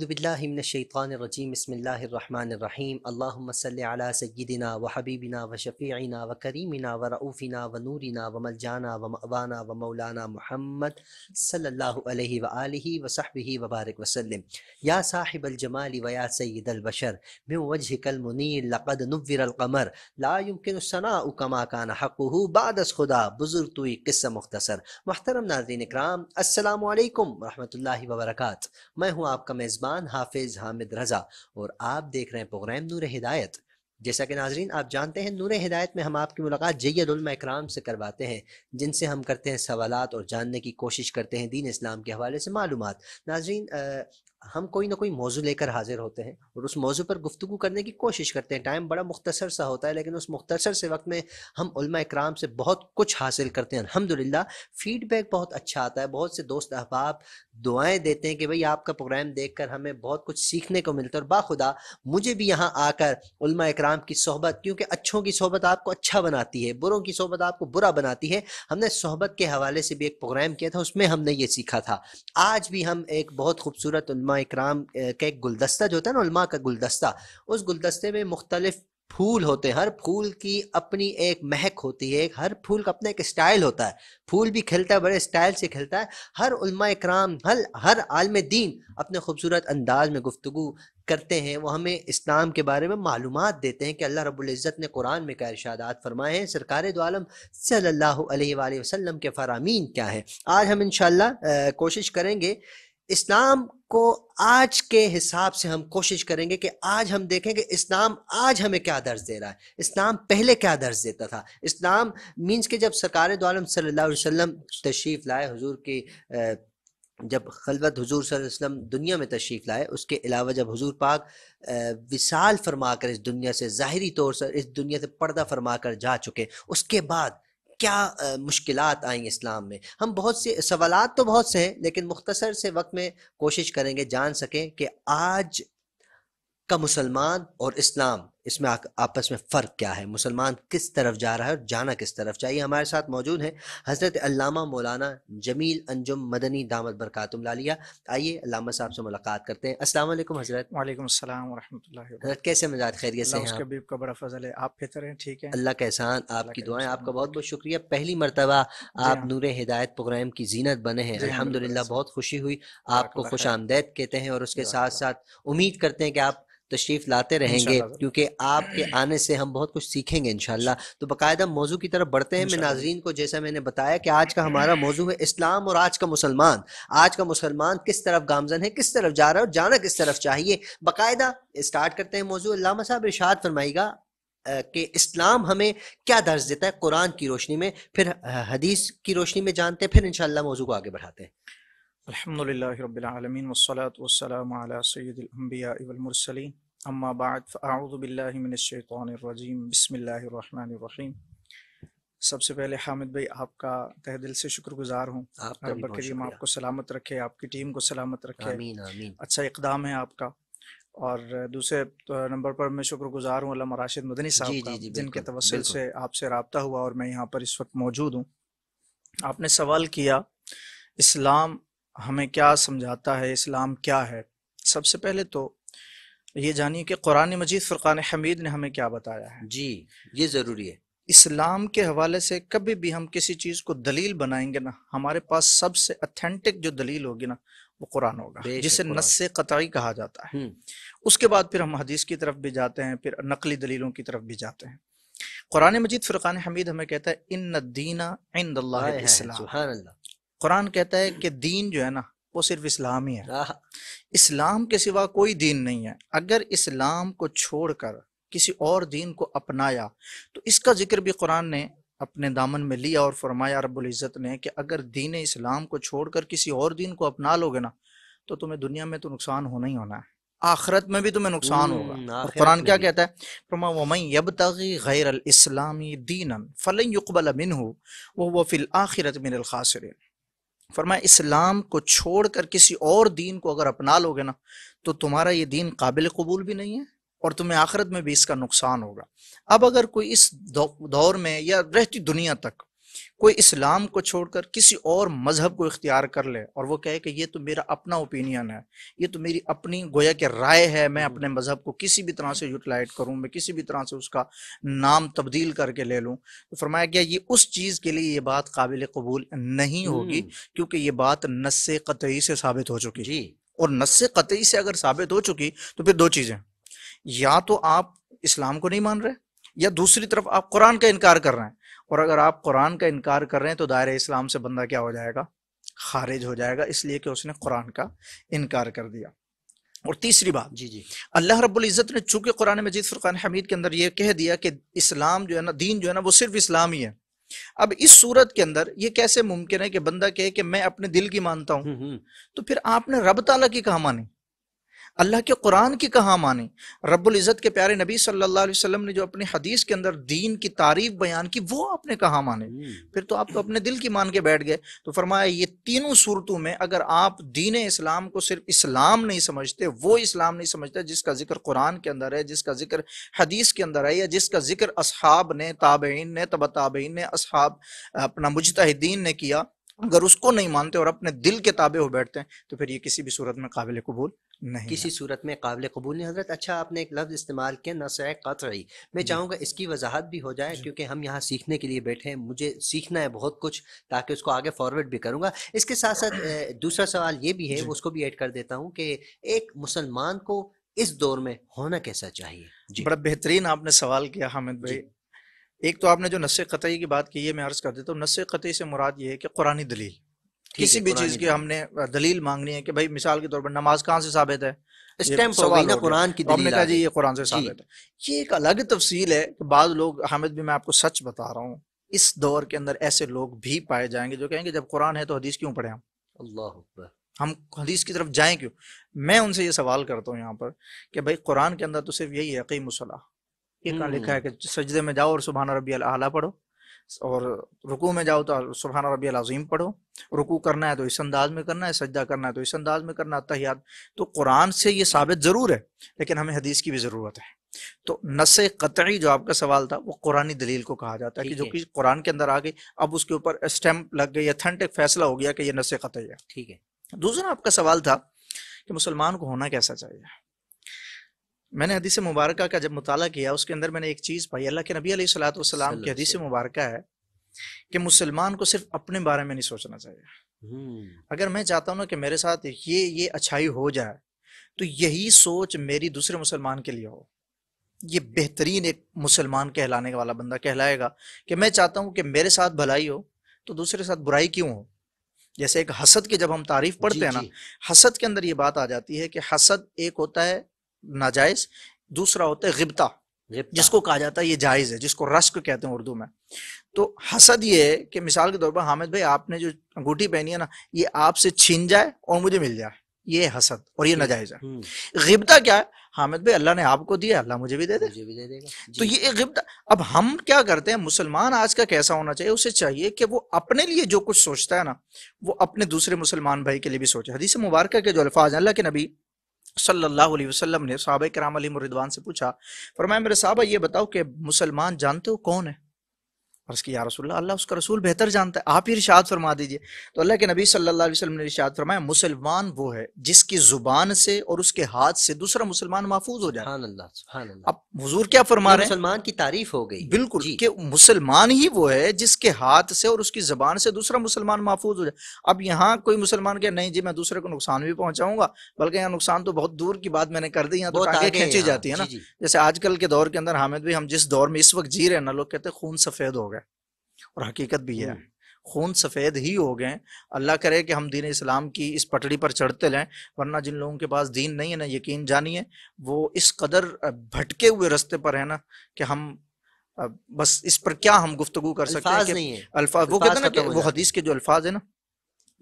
अऊदबिल्लिमिनशैतानरजीम बसमीम अल्लाम सल सय्यदिना व हबीबिना व शफ़ीना व करीमिना व रऊफ़िना व नूरिना व मलजाना व मवाना व मौलाना मोहम्मद सल्ला व वसहबी वबारक वसलम या साहिब अलजमाल व या सैद अलबशर मैं वजह कल मुनीर लक़द नवर लायुमकिनसना कमा कान हक़ बादस खुदा बुज़ुर्ग तुई किस्सा मुख्तसर महतरम नाजरीन कराम अल्लाम वरहमल वबरक मैं हूँ आपका मेज़बान मेज़बान हाफिज हामिद रज़ा और आप देख रहे हैं प्रोग्राम नूर हिदायत जैसा कि नाजरीन आप जानते हैं नूर हिदायत में हम आपकी मुलाकात जैदुलमा इकराम से करवाते हैं जिनसे हम करते हैं सवालत और जानने की कोशिश करते हैं दीन इस्लाम के हवाले से मालूम नाजरीन आ, हम कोई ना कोई मौजू लेकर हाजिर होते हैं और उस मौजू पर गुफ्तु करने की कोशिश करते हैं टाइम बड़ा मुख्तसर सा होता है लेकिन उस मुख्तसर से वक्त में हम इक्राम से बहुत कुछ हासिल करते हैं अलहमदिल्ला फीडबैक बहुत अच्छा आता है बहुत से दोस्त अहबाब दुआएँ देते हैं कि भाई आपका प्रोग्राम देख कर हमें बहुत कुछ सीखने को मिलता है और बाखुदा मुझे भी यहाँ आकर इक्राम कराम की सोहबत क्योंकि अच्छों की सोहबत आपको अच्छा बनाती है बुरों की सोहबत आपको बुरा बनाती है हमने सोहबत के हवाले से भी एक प्रोग्राम किया था उसमें हमने ये सीखा था आज भी हम एक बहुत खूबसूरत इकराम का एक गुलदस्ता जो होता है ना का गुलदस्ता उस गुलदस्ते में मुख्तलिफ फूल होते हैं हर फूल की अपनी एक महक होती है हर फूल का अपना एक स्टाइल होता है फूल भी खिलता है बड़े स्टाइल से खिलता है हर उल्मा कराम हर हर आलम दीन अपने खूबसूरत अंदाज में गुफ्तु करते हैं वो हमें इस्लाम के बारे में मालूम देते हैं कि अल्लाह रबुल्जत ने कुरान में क्या इर्शादात फरमाए हैं सरकार दोम सल्ला वसम के फ़रामीन क्या हैं आज हम इन कोशिश करेंगे इस्लाम को आज के हिसाब से हम कोशिश करेंगे कि आज हम देखें कि इस्लाम आज हमें क्या दर्ज दे रहा है इस्लाम पहले क्या दर्ज देता था इस्लाम मीन्स के जब सरकार दोम सल्ला वसम तशरीफ़ लाए हजूर की जब खलबत हजूर वसम दुनिया में तशरीफ़ लाए उसके अलावा जब हजूर पाक विशाल फरमा कर इस दुनिया से ज़ाहरी तौर से इस दुनिया से पर्दा फरमा कर जा चुके उसके बाद क्या मुश्किल आई इस्लाम में हम बहुत से सवाल तो बहुत से हैं लेकिन मुख्तसर से वक्त में कोशिश करेंगे जान सकें कि आज का मुसलमान और इस्लाम इसमें आपस में फ़र्क क्या है मुसलमान किस तरफ जा रहा है और जाना किस तरफ चाहिए हमारे साथ मौजूद हैं हज़रत अल्लामा मौलाना जमील अंजुम मदनी दामद बरकातम लालिया आइए अल्लामा साहब से मुलाकात करते हैं अस्सलाम वालेकुम हज़रत वालेकुम अस्सलाम हज़रत कैसे मजाज खैरियत से हैं हबीब बड़ा फजल है आप बेहतर हैं ठीक है अल्लाह के एहसान आपकी दुआएं आपका बहुत बहुत शुक्रिया पहली मरतबा आप हाँ। नूर हिदायत प्रोग्राम की जीनत बने हैं हाँ, अलहमदिल्ला बहुत खुशी हुई आपको खुश आमदेद कहते हैं और उसके साथ साथ उम्मीद करते हैं कि आप तशरीफ लाते रहेंगे क्योंकि आपके आने से हम बहुत कुछ सीखेंगे इनशाला तो बाकायदा मौजू की तरफ बढ़ते हैं मैं नाजरीन को जैसा मैंने बताया कि आज का हमारा मौजू है इस्लाम और आज का मुसलमान आज का मुसलमान किस तरफ गामजन है किस तरफ जा रहा है और जाना किस तरफ चाहिए बाकायदा स्टार्ट करते हैं मौजू अल्लामा साहब इर्शाद फरमाएगा कि इस्लाम हमें क्या दर्ज देता है कुरान की रोशनी में फिर हदीस की रोशनी में जानते हैं फिर इंशाल्लाह मौजू को आगे बढ़ाते हैं अल्हम्दुलिल्लाहिरब्बिलआलमीन वस्सलात वस्सलाम अला सय्यिदिल अंबिया वल मुरसलीन अम्मा बाद फअऊदु बिल्लाहि मिनश शैतानिर रजीम बिस्मिल्लाहिर रहमानिर रहीम सबसे पहले हामिद भाई आपका तह दिल से शुक्रगुजार हूँ आपको सलामत रखे आपकी टीम को सलामत रखे आमीन आमीन अच्छा इकदाम है आपका और दूसरे तो नंबर पर मैं शुक्रगुजार हूँ अल्लाह राशिद मदनी साहब का जिनके तवसल से आपसे राबता हुआ और मैं यहाँ पर इस वक्त मौजूद हूँ आपने सवाल किया इस्लाम हमें क्या समझाता है इस्लाम क्या है सबसे पहले तो ये जानिए कि कुरान मजीद फ़ुरक़ान हमीद ने हमें क्या बताया है जी ये ज़रूरी है इस्लाम के हवाले से कभी भी हम किसी चीज़ को दलील बनाएंगे ना हमारे पास सबसे अथेंटिक जो दलील होगी ना वो कुरान होगा जिसे नस कतई कहा जाता है हम्म। उसके बाद फिर हम हदीस की तरफ भी जाते हैं फिर नकली दलीलों की तरफ भी जाते हैं कुरान मजीद फ़ुरक़ान हमीद हमें कहता है इन दीना इन इस्लाम कुरान कहता है कि दीन जो है ना वो सिर्फ इस्लाम ही है हाँ। इस्लाम के सिवा कोई दीन नहीं है अगर इस्लाम को छोड़कर किसी और दीन को अपनाया तो इसका जिक्र भी कुरान ने अपने दामन में लिया और फरमाया इज़्ज़त ने कि अगर दीन इस्लाम को छोड़कर किसी और दीन को अपना लोगे ना तो तुम्हें दुनिया में तो नुकसान होना ही होना है आखरत में भी तुम्हें नुकसान होगा हम्म, कुरान क्या कहता है फरमा वमई यब तगी गैर इस्लामी दीन फ़लन युकबल मिन हो वो फिल आखिरत मिनल खासरिन फरमाया इस्लाम को छोड़ कर किसी और दीन को अगर अपना लोगे ना तो तुम्हारा ये दीन काबिल कबूल भी नहीं है और तुम्हें आखिरत में भी इसका नुकसान होगा अब अगर कोई इस दौर में या रहती दुनिया तक कोई इस्लाम को छोड़कर किसी और मजहब को इख्तियार कर ले और वो कहे कि ये तो मेरा अपना ओपिनियन है ये तो मेरी अपनी गोया के राय है मैं अपने हम्म। मजहब को किसी भी तरह से यूटिलाइज करूँ मैं किसी भी तरह से उसका नाम तब्दील करके ले लूँ तो फरमाया गया ये उस चीज़ के लिए ये बात काबिल कबूल नहीं होगी हम्म। क्योंकि ये बात नस् कतई से साबित हो चुकी जी और नस् कतई से अगर साबित हो चुकी तो फिर दो चीज़ें या तो आप इस्लाम को नहीं मान रहे या दूसरी तरफ आप कुरान का इनकार कर रहे हैं और अगर आप कुरान का इनकार कर रहे हैं तो दायरे इस्लाम से बंदा क्या हो जाएगा खारिज हो जाएगा इसलिए कि उसने कुरान का इनकार कर दिया और तीसरी बात जी जी अल्लाह रब्बुल इज़्ज़त ने चूंकि कुरान मजीद फुरकान हमीद के अंदर यह कह दिया कि इस्लाम जो है ना दीन जो है ना वो सिर्फ इस्लाम ही है अब इस सूरत के अंदर ये कैसे मुमकिन है कि बंदा कहे कि मैं अपने दिल की मानता हूँ हम्म, हम्म। तो फिर आपने रब ताला की कहा मानी अल्लाह के कुरान की कहाँ माने रब्ज़त के प्यारे नबी सल्लल्लाहु अलैहि वसल्लम ने जो अपने हदीस के अंदर दीन की तारीफ बयान की वो आपने कहाँ माने हम्म। फिर तो आप तो अपने दिल की मान के बैठ गए तो फरमाया ये तीनों सूरतों में अगर आप दीन इस्लाम को सिर्फ इस्लाम नहीं समझते वो इस्लाम नहीं समझते जिसका जिक्र कुरान के अंदर है जिसका जिक्र हदीस के अंदर है या जिसका जिक्र असहाब ने ताबेन ने तब ताबेन ने असहाब अपना मुजतहदीन ने किया अगर उसको नहीं मानते और अपने दिल के ताबे हो बैठते हैं तो फिर ये किसी भी सूरत में काबिल कबूल नहीं किसी सूरत में काबिल कबूल नहीं हजरत अच्छा आपने एक लफ्ज़ इस्तेमाल किया कत रही मैं चाहूँगा इसकी वजाहत भी हो जाए क्योंकि हम यहाँ सीखने के लिए बैठे हैं मुझे सीखना है बहुत कुछ ताकि उसको आगे फॉरवर्ड भी करूँगा इसके साथ साथ दूसरा सवाल ये भी है उसको भी ऐड कर देता हूँ कि एक मुसलमान को इस दौर में होना कैसा चाहिए बड़ा बेहतरीन आपने सवाल किया हामिद भाई एक तो आपने जो नस्से कतई की बात की है मैं अर्ज़ कर देता हूँ नस्से कतई से मुराद ये है कि कुरानी दलील किसी भी चीज़ की हमने दलील मांगनी है कि भाई मिसाल के तौर पर नमाज कहाँ से तो साबित है ये एक अलग है कि बाद लोग हामिद भी मैं आपको सच बता रहा हूँ इस दौर के अंदर ऐसे लोग भी पाए जाएंगे जो कहेंगे जब कुरान है तो हदीस क्यों पढ़े हम अल्लाह हम हदीस की तरफ जाए क्यों मैं उनसे ये सवाल करता हूँ यहाँ पर कि भाई कुरान के अंदर तो सिर्फ यही है कई मुसलह ये कहा लिखा है कि हम्म। सजदे में जाओ और सुबहाना रबी आला पढ़ो और रुकू में जाओ तो सुबहाना रबी अलाजीम पढ़ो रुकू करना है तो इस अंदाज में करना है सजदा करना है तो इस अंदाज में करना तहियात तो कुरान से ये साबित ज़रूर है लेकिन हमें हदीस की भी ज़रूरत है तो नस कतई जो आपका सवाल था वो कुरानी दलील को कहा जाता है कि जो कि कुरान के अंदर आ गई अब उसके ऊपर स्टैम्प लग गई अथेंटिक फैसला हो गया कि ये नस कतई है ठीक है दूसरा आपका सवाल था कि मुसलमान को होना कैसा चाहिए मैंने हदीस मुबारक का जब मुताला किया उसके अंदर मैंने एक चीज़ पाई अल्लाह के नबी सलाम की हदीस मुबारक है कि मुसलमान को सिर्फ अपने बारे में नहीं सोचना चाहिए हम्म। अगर मैं चाहता हूँ ना कि मेरे साथ ये ये अच्छाई हो जाए तो यही सोच मेरी दूसरे मुसलमान के लिए हो ये बेहतरीन एक मुसलमान कहलाने वाला बंदा कहलाएगा कि मैं चाहता हूँ कि मेरे साथ भलाई हो तो दूसरे साथ बुराई क्यों हो जैसे एक हसद की जब हम तारीफ पढ़ते हैं ना हसद के अंदर ये बात आ जाती है कि हसद एक होता है नाजायज दूसरा होता है गिबता जिसको कहा जाता है ये जायज़ है जिसको रश्क कहते हैं उर्दू में तो हसद ये है कि मिसाल के तौर पर हामिद भाई आपने जो अंगूठी पहनी है ना ये आपसे छीन जाए और मुझे मिल जाए ये हसद और ये नाजायज है हम्म। गिबता क्या है हामिद भाई अल्लाह ने आपको दिया अल्लाह मुझे भी दे दे मुझे भी दे देगा तो ये गिबता अब हम क्या करते हैं मुसलमान आज का कैसा होना चाहिए उसे चाहिए कि वो अपने लिए जो कुछ सोचता है ना वो अपने दूसरे मुसलमान भाई के लिए भी सोचे हदीस मुबारक के जो अल्फाज अल्लाह के नबी सल्लल्लाहु अलैहि वसल्लम ने साहब कराम अली मुरिदवान से पूछा फरमाया मेरे साहबा ये बताओ कि मुसलमान जानते हो कौन है अर्ज़ की रसूल अल्लाह उसका रसूल बेहतर जानता है आप ही इर्शाद फरमा दीजिए तो अल्लाह के नबी सल्लल्लाहु ने इर्शाद फरमाया मुसलमान वो है जिसकी ज़ुबान से और उसके हाथ से दूसरा मुसलमान महफूज हो जाए अब हजूर क्या फरमा रहे मुसलमान की तारीफ हो गई बिल्कुल कि मुसलमान ही वो है जिसके हाथ से और उसकी ज़बान से दूसरा मुसलमान महफूज हो जाए अब यहाँ कोई मुसलमान क्या नहीं जी मैं दूसरे को नुकसान भी पहुंचाऊंगा बल्कि यहाँ नुकसान तो बहुत दूर की बात मैंने कर दी यहाँ तो खींची जाती है ना जैसे आजकल के दौर के अंदर हामिद भी हम जिस दौर में इस वक्त जी रहे ना लोग कहते हैं खून सफ़ेद हो गया और हकीकत भी है खून सफ़ेद ही हो गए अल्लाह करे कि हम दीन इस्लाम की इस पटड़ी पर चढ़ते लें वरना जिन लोगों के पास दीन नहीं है ना यकीन जानिए वो इस कदर भटके हुए रस्ते पर है ना कि हम बस इस पर क्या हम गुफ्तु कर सकते हैं कि अल्फाज वो कहते हैं ना कि वो हदीस के जो अल्फाज है ना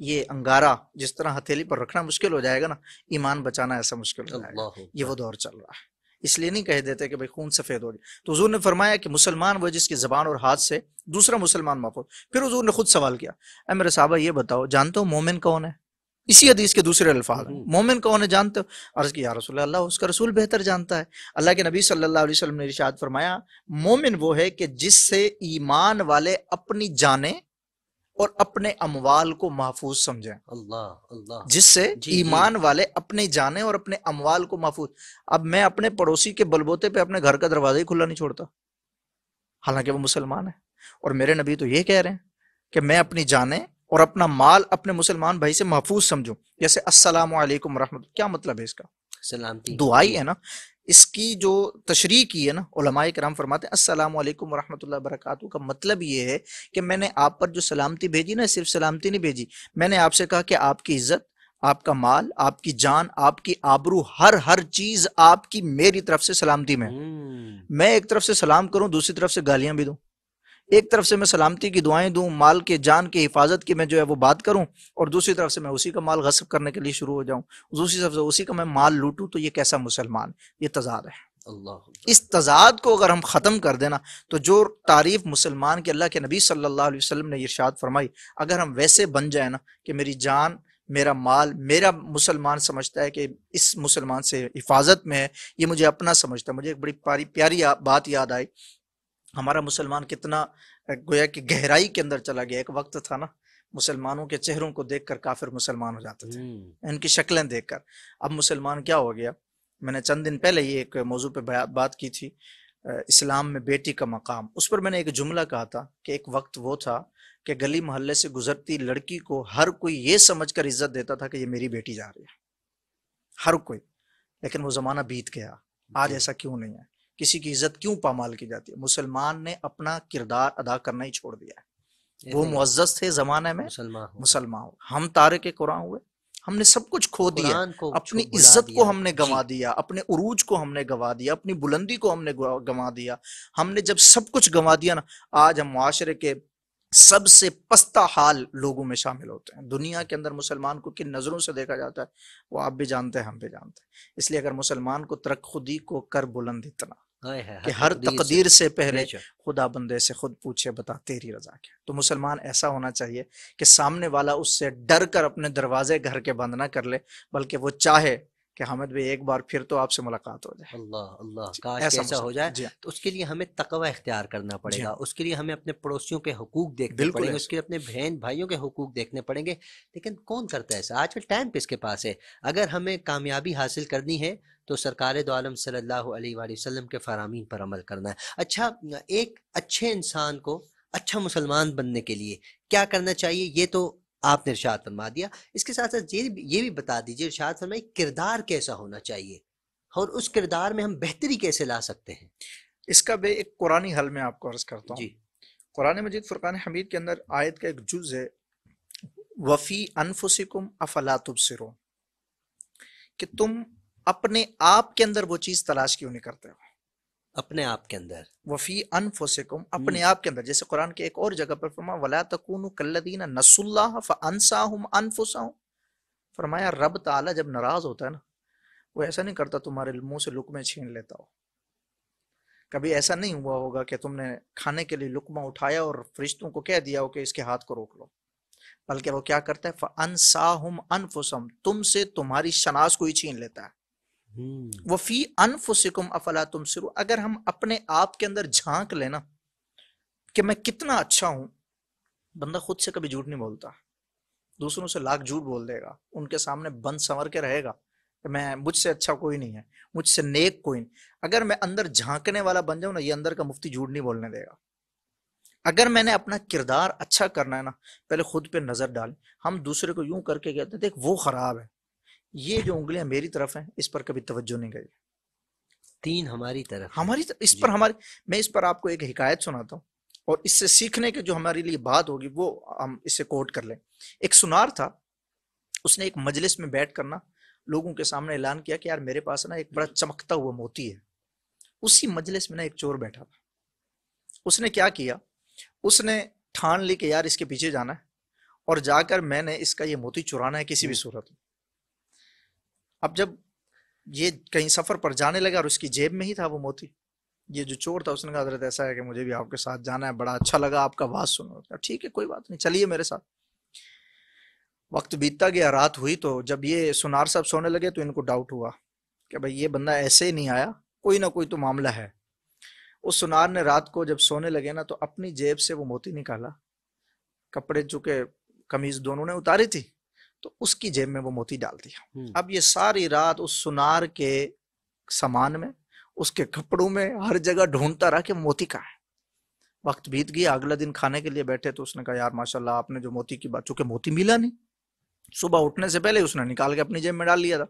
ये अंगारा जिस तरह हथेली पर रखना मुश्किल हो जाएगा ना ईमान बचाना ऐसा मुश्किल हो जाएगा ये वो दौर चल रहा है इसलिए नहीं कह देते कि भाई खून सफ़ेद हो गया तो हजूर ने फरमाया कि मुसलमान वह जिसकी ज़बान और हाथ से दूसरा मुसलमान माफो फिर हजूर ने खुद सवाल किया अरे मेरे साहबा ये बताओ जानते हो मोमिन कौन है इसी हदीस के दूसरे अल्फाज हम्म। मोमिन कौन है जानते हो अर्ज किया रसूल अल्लाह उसका रसूल बेहतर जानता है अल्लाह के नबी सल्लल्लाहु अलैहि वसल्लम ने इरशाद फरमाया मोमिन वो है कि जिससे ईमान वाले अपनी जानें और अपने अमवाल को महफूज समझे अल्लाह अल्लाह जिससे ईमान वाले अपने जाने और अपने अमवाल को महफूज अब मैं अपने पड़ोसी के बलबोते पे अपने घर का दरवाजा ही खुला नहीं छोड़ता हालांकि वो मुसलमान है और मेरे नबी तो ये कह रहे हैं कि मैं अपनी जाने और अपना माल अपने मुसलमान भाई से महफूज समझू जैसे अस्सलाम वालेकुम क्या मतलब है इसका सलामती दुआई है ना इसकी जो तशरी की है ना उलमाए कराम फरमाते हैं अस्सलाम वालेकुम वरहमतुल्लाह का मतलब ये है कि मैंने आप पर जो सलामती भेजी ना सिर्फ सलामती नहीं भेजी मैंने आपसे कहा कि आपकी इज्जत आपका माल आपकी जान आपकी आबरू हर हर चीज आपकी मेरी तरफ से सलामती में हम्म। मैं एक तरफ से सलाम करूं दूसरी तरफ से गालियां भी दूं एक तरफ से मैं सलामती की दुआएं दूं माल के जान के हिफाजत की मैं जो है वो बात करूं और दूसरी तरफ से मैं उसी का माल गसब करने के लिए शुरू हो जाऊं दूसरी तरफ से उसी का मैं माल लूटूं तो ये कैसा मुसलमान ये तजाद है अल्लाह इस तजाद को अगर हम ख़त्म कर देना तो जो तारीफ मुसलमान के अल्लाह के नबी सल्लल्लाहु अलैहि वसल्लम ने इरशाद फरमाई अगर हम वैसे बन जाए ना कि मेरी जान मेरा माल मेरा मुसलमान समझता है कि इस मुसलमान से हिफाजत में है ये मुझे अपना समझता है मुझे एक बड़ी प्यारी प्यारी बात याद आई हमारा मुसलमान कितना गोया कि गहराई के अंदर चला गया एक वक्त था ना मुसलमानों के चेहरों को देखकर काफिर मुसलमान हो जाते थे हम्म। इनकी शक्लें देखकर अब मुसलमान क्या हो गया मैंने चंद दिन पहले ही एक मौजू पे बात की थी इस्लाम में बेटी का मकाम उस पर मैंने एक जुमला कहा था कि एक वक्त वो था कि गली मोहल्ले से गुजरती लड़की को हर कोई ये समझ कर इज्जत देता था कि ये मेरी बेटी जा रही है हर कोई लेकिन वो ज़माना बीत गया आज ऐसा क्यों नहीं है किसी की इज्जत क्यों पामाल की जाती है मुसलमान ने अपना किरदार अदा करना ही छोड़ दिया है वो तो मुज्जस थे जमाने में मुसलमान हो हम तारे के कुरान हुए हमने सब कुछ खो दिया अपनी इज्जत को हमने गंवा दिया अपने उरूज को हमने गंवा दिया अपनी बुलंदी को हमने गंवा दिया हमने जब सब कुछ गंवा दिया ना आज हम माशरे के सबसे पस्ता हाल लोगों में शामिल होते हैं दुनिया के अंदर मुसलमान को किन नज़रों से देखा जाता है वो आप भी जानते हैं हम भी जानते हैं इसलिए अगर मुसलमान को तरक खुदी को कर बुलंद इतना कि हर तकदीर से पहले खुदा बंदे से खुद पूछे बता तेरी रजा क्या तो मुसलमान ऐसा होना चाहिए कि सामने वाला उससे डर कर अपने दरवाजे घर के बंद ना कर ले बल्कि वो चाहे कि हमें भी एक बार फिर तो आपसे मुलाकात हो जाए अल्लाह अल्लाह काश ऐसा, ऐसा हो जाए तो उसके लिए हमें तकवा इख्तियार करना पड़ेगा उसके लिए हमें अपने पड़ोसियों के हकूक देखने पड़ेंगे उसके लिए अपने बहन भाइयों के हकूक देखने पड़ेंगे लेकिन कौन करता है ऐसा आजकल टाइम किसके पास है अगर हमें कामयाबी हासिल करनी है तो सरकार दो आलम सल्लल्लाहु अलैहि वसल्लम के फरामीन पर अमल करना है अच्छा एक अच्छे इंसान को अच्छा मुसलमान बनने के लिए क्या करना चाहिए ये तो आपने इर्शाद फरमा दिया इसके साथ साथ ये ये भी बता दीजिए इर्शाद फरमाई किरदार कैसा होना चाहिए और उस किरदार में हम बेहतरी कैसे ला सकते हैं इसका बे एक कुरानी हल में आपको अर्ज करता हूँ कुरान मजीद फुरकान हमीद के अंदर आयत का एक जुज है वफ़ी अनफुसिकुम अफला तुबसिरो कि तुम अपने आप के अंदर वो चीज़ तलाश क्यों नहीं करते हो अपने आप के अंदर वफी अनफुसिकुम अपने हम्म। आप के अंदर जैसे कुरान के एक और जगह पर फरमा वला तकूनु नसुल्लाह फअनसाहुम अनफुसहुम फरमाया रब ताला जब नाराज होता है ना वो ऐसा नहीं करता तुम्हारे मुंह से लुकमे छीन लेता हो कभी ऐसा नहीं हुआ होगा कि तुमने खाने के लिए लुकमा उठाया और फरिश्तों को कह दिया हो कि इसके हाथ को रोक लो बल्कि वो क्या करता है अनसाहुम अनफुसम तुमसे तुम्हारी शनास को ही छीन लेता है हम्म। वफी अनफुसिकुम अफला तुम सिरु अगर हम अपने आप के अंदर झांक लेना कि मैं कितना अच्छा हूं बंदा खुद से कभी झूठ नहीं बोलता दूसरों से लाख झूठ बोल देगा उनके सामने बंद संवर के रहेगा कि मैं मुझसे अच्छा कोई नहीं है मुझसे नेक कोई नहीं अगर मैं अंदर झांकने वाला बन जाऊं ना ये अंदर का मुफ्ती झूठ नहीं बोलने देगा अगर मैंने अपना किरदार अच्छा करना है ना पहले खुद पे नजर डाल हम दूसरे को यूं करके कहते देख वो खराब है ये जो उंगलियां मेरी तरफ हैं इस पर कभी तवज्जो नहीं गई तीन हमारी तरफ हमारी तरफ, इस पर हमारी मैं इस पर आपको एक हिकायत सुनाता हूँ और इससे सीखने के जो हमारे लिए बात होगी वो हम इससे कोट कर लें एक सुनार था उसने एक मजलिस में बैठ करना लोगों के सामने ऐलान किया कि यार मेरे पास ना एक बड़ा चमकता हुआ मोती है उसी मजलिस में ना एक चोर बैठा था उसने क्या किया उसने ठान ली कि यार इसके पीछे जाना है और जाकर मैंने इसका ये मोती चुराना है किसी भी हम्म। सूरत में अब जब ये कहीं सफर पर जाने लगा और उसकी जेब में ही था वो मोती ये जो चोर था उसने कहा हजरत ऐसा है कि मुझे भी आपके साथ जाना है बड़ा अच्छा लगा आपका आवाज सुनो अच्छा, ठीक है कोई बात नहीं चलिए मेरे साथ वक्त बीतता गया रात हुई तो जब ये सुनार साहब सोने लगे तो इनको डाउट हुआ कि भाई ये बंदा ऐसे ही नहीं आया कोई ना कोई तो मामला है उस सुनार ने रात को जब सोने लगे ना तो अपनी जेब से वो मोती निकाला कपड़े चुके कमीज दोनों ने उतारी थी तो उसकी जेब में वो मोती डाल दिया हम्म। अब ये सारी रात उस सुनार के सामान में उसके कपड़ों में हर जगह ढूंढता रहा कि मोती कहाँ है वक्त बीत गया अगला दिन खाने के लिए बैठे तो उसने कहा यार माशाल्लाह आपने जो मोती की बात चूंकि मोती मिला नहीं सुबह उठने से पहले उसने निकाल के अपनी जेब में डाल लिया था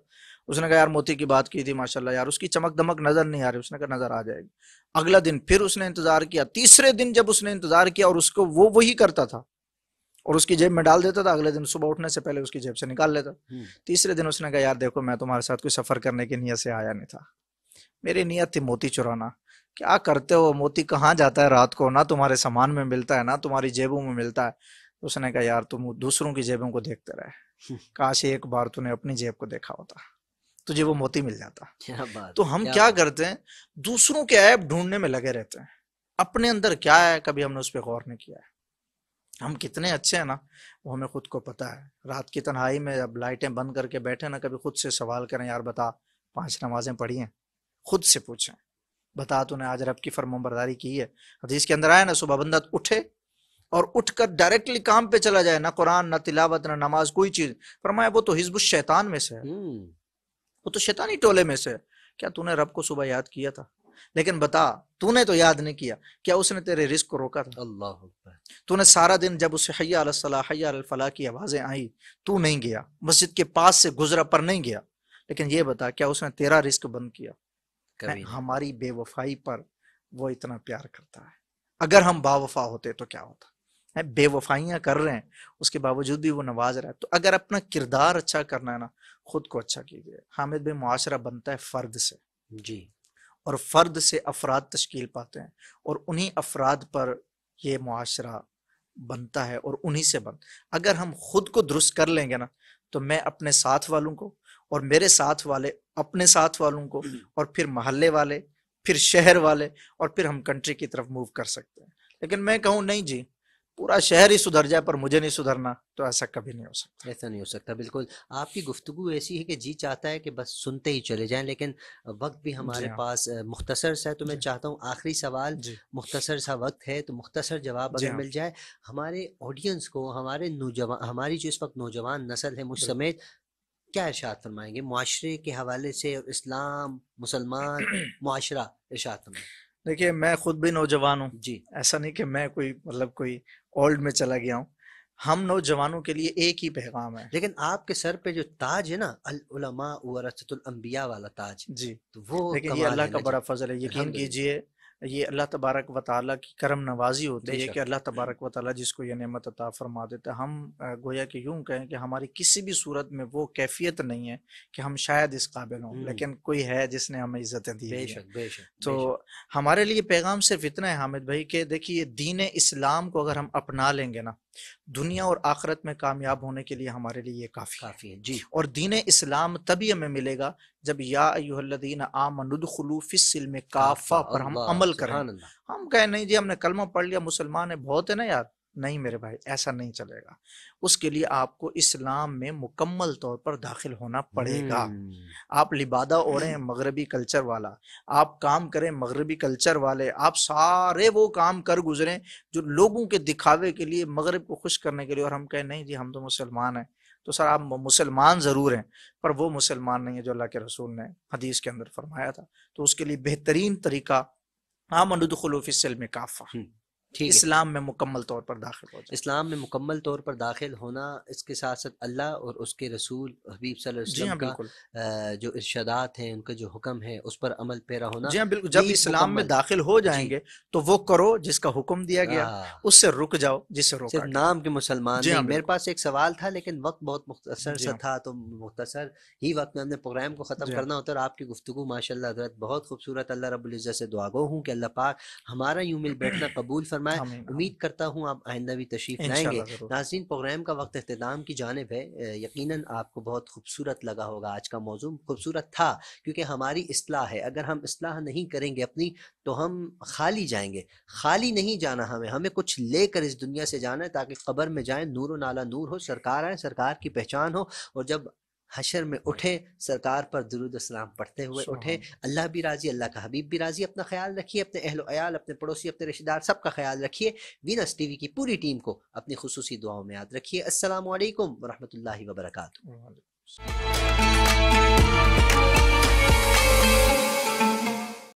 उसने कहा यार मोती की बात की थी माशाल्लाह यार उसकी चमक दमक नजर नहीं आ रही उसने कहा नजर आ जाएगी अगला दिन फिर उसने इंतजार किया तीसरे दिन जब उसने इंतजार किया और उसको वो वही करता था और उसकी जेब में डाल देता था अगले दिन सुबह उठने से पहले उसकी जेब से निकाल लेता हम्म। तीसरे दिन उसने कहा यार देखो मैं तुम्हारे साथ कोई सफर करने की नीयत से आया नहीं था मेरी नीयत थी मोती चुराना क्या करते हो मोती कहाँ जाता है रात को ना तुम्हारे सामान में मिलता है ना तुम्हारी जेबों में मिलता है तो उसने कहा यार तुम दूसरों की जेबों को देखते रहे हम्म। काश एक बार तूने अपनी जेब को देखा होता तुझे वो मोती मिल जाता तो हम क्या, क्या करते हैं दूसरों के ऐप ढूंढने में लगे रहते हैं अपने अंदर क्या है कभी हमने उस पर गौर नहीं किया है हम कितने अच्छे हैं ना वो हमें खुद को पता है रात की तनहाई में अब लाइटें बंद करके बैठे ना कभी खुद से सवाल करें यार बता पांच नमाजें पढ़ी हैं खुद से पूछें बता तूने आज रब की फरमबरदारी की है हदीस के अंदर आया ना सुबह बंदा उठे और उठकर डायरेक्टली काम पे चला जाए ना कुरान ना तिलावत ना नमाज कोई चीज फरमाया वो तो हिजबुल शैतान में से है हम्म। वो तो शैतानी टोले में से है क्या तूने रब को सुबह याद किया था लेकिन बता तूने तो याद नहीं किया क्या उसने तेरे रिस्क को रोका था अल्लाह तूने सारा दिन जब उसे हैया फला की आवाज़ें आई तू नहीं गया मस्जिद के पास से गुजरा पर नहीं गया लेकिन ये बता क्या उसने तेरा रिस्क बंद किया हमारी बेवफाई पर वो इतना प्यार करता है अगर हम बावफा होते तो क्या होता है बेवफाइयाँ कर रहे हैं उसके बावजूद भी वो नवाज रहा है तो अगर अपना किरदार अच्छा करना है ना खुद को अच्छा कीजिए हामिद भाई मुआरा बनता है फर्द से जी और फ़र्द से अफराद तश्कील पाते हैं और उन्हीं अफराद पर यह मुआरा बनता है और उन्हीं से बन अगर हम खुद को दुरुस्त कर लेंगे ना तो मैं अपने साथ वालों को और मेरे साथ वाले अपने साथ वालों को हम्म। और फिर महल्ले वाले फिर शहर वाले और फिर हम कंट्री की तरफ मूव कर सकते हैं लेकिन मैं कहूँ नहीं जी पूरा शहर ही सुधर जाए पर मुझे नहीं सुधरना तो ऐसा कभी नहीं हो सकता ऐसा नहीं हो सकता बिल्कुल आपकी गुफ्तु ऐसी है कि जी चाहता है कि बस सुनते ही चले जाएं लेकिन वक्त भी हमारे हाँ। पास मुख्तसर सा है तो मैं चाहता हूँ आखिरी सवाल मुख्तसर सा वक्त है तो मुख्तसर जवाब अगर हाँ। मिल जाए हमारे ऑडियंस को हमारे नौजवान हमारी जो इस वक्त नौजवान नस्ल है मुझ समेत क्या इर्शाद फरमाएंगे माशरे के हवाले से और इस्लाम मुसलमान माशरा इर्शाद फरमाएंगे देखिए मैं खुद भी नौजवान हूँ जी ऐसा नहीं कि मैं कोई मतलब कोई ओल्ड में चला गया हूँ हम नौजवानों के लिए एक ही पैगाम है लेकिन आपके सर पे जो ताज है ना अल्लामा वाला ताज जी तो वो लेकिन ये अल्लाह का बड़ा फजल है यकीन कीजिए ये अल्लाह तबारक व की करम नवाजी होती है कि अल्लाह तबारक व ताली जिसको ये नमत अता फरमा देता हम गोया कि यूँ कहें कि हमारी किसी भी सूरत में वो कैफियत नहीं है कि हम शायद इस काबिल हों हम्म। लेकिन कोई है जिसने हमें इज्जतें दी बेशक, बेशक, तो बेशक। हमारे लिए पैगाम सिर्फ इतना है हामिद भाई कि देखिए दीन इस्लाम को अगर हम अपना लेंगे ना दुनिया और आखरत में कामयाब होने के लिए हमारे लिए ये काफ़ी काफ़ी है जी और दीन इस्लाम तभी हमें मिलेगा जब यादीन आमनुदलूफ़िसम काफ़ा पर हम अमल करें हम कहें नहीं जी हमने कलमा पढ़ लिया मुसलमान है बहुत है ना यार नहीं मेरे भाई ऐसा नहीं चलेगा उसके लिए आपको इस्लाम में मुकम्मल तौर पर दाखिल होना पड़ेगा हम्म। आप लिबादा ओढ़ें मगरबी कल्चर वाला आप काम करें मगरबी कल्चर वाले आप सारे वो काम कर गुजरें जो लोगों के दिखावे के लिए मगरब को खुश करने के लिए और हम कहें नहीं जी हम तो मुसलमान हैं तो सर आप मुसलमान ज़रूर हैं पर वो मुसलमान नहीं है जो अल्लाह के रसूल ने हदीस के अंदर फरमाया था तो उसके लिए बेहतरीन तरीका हाँ अनुदखलूफ़िसल में काफ़ा हम्म। इस्लाम में मुकम्मल तौर पर दाखिल हो इस्लाम में मुकम्मल तौर पर दाखिल होना इसके साथ साथ अल्लाह और उसके रसूल हबीब सल्लल्लाहु हाँ, का जो इर्शादात हैं उनका जो हुक्म है उस पर अमल पैरा होना जी हाँ, बिल्कुल जब इस्लाम में दाखिल हो जाएंगे तो वो करो जिसका हुक्म दिया गया हाँ। उससे रुक जाओ जिससे रोक सिर्फ नाम के मुसलमान मेरे पास एक सवाल था लेकिन वक्त बहुत मुख्तर सा था तो मुख्तसर ही वक्त में हमने प्रोग्राम को ख़त्म करना होता है आपकी गुफ्तु माशा बहुत खूबसूरत अल्लाह रबुल्ज़त से दुआगो हूँ कि अल्लाह पाक हमारा यूँ मिल बैठना कबूल फरमाए उम्मीद करता हूँ आप आइंदा भी तशरीफ लाएंगे नाजीन प्रोग्राम का वक्त अख्ताम की जानब है यकीन आपको बहुत खूबसूरत लगा होगा आज का मौजूद खूबसूरत था क्योंकि हमारी असलाह है अगर हम असलाह नहीं करेंगे अपनी तो हम खाली जाएंगे खाली नहीं जाना हमें हमें कुछ लेकर इस दुनिया से जाना है ताकि खबर में जाए नूर नाला नूर हो सरकार आए सरकार की पहचान हो और जब हशर में हाँ उठे सरकार पर दरुद सलाम पढ़ते हुए उठे अल्लाह भी राजी अल्लाह का हबीब भी राजी अपना ख्याल रखिए अपने अहल अयाल अपने पड़ोसी अपने रिश्तेदार सबका ख्याल रखिए वीनस टीवी की पूरी टीम को अपनी खसूसी दुआओं में याद रखिए असल वरहमल वबरकू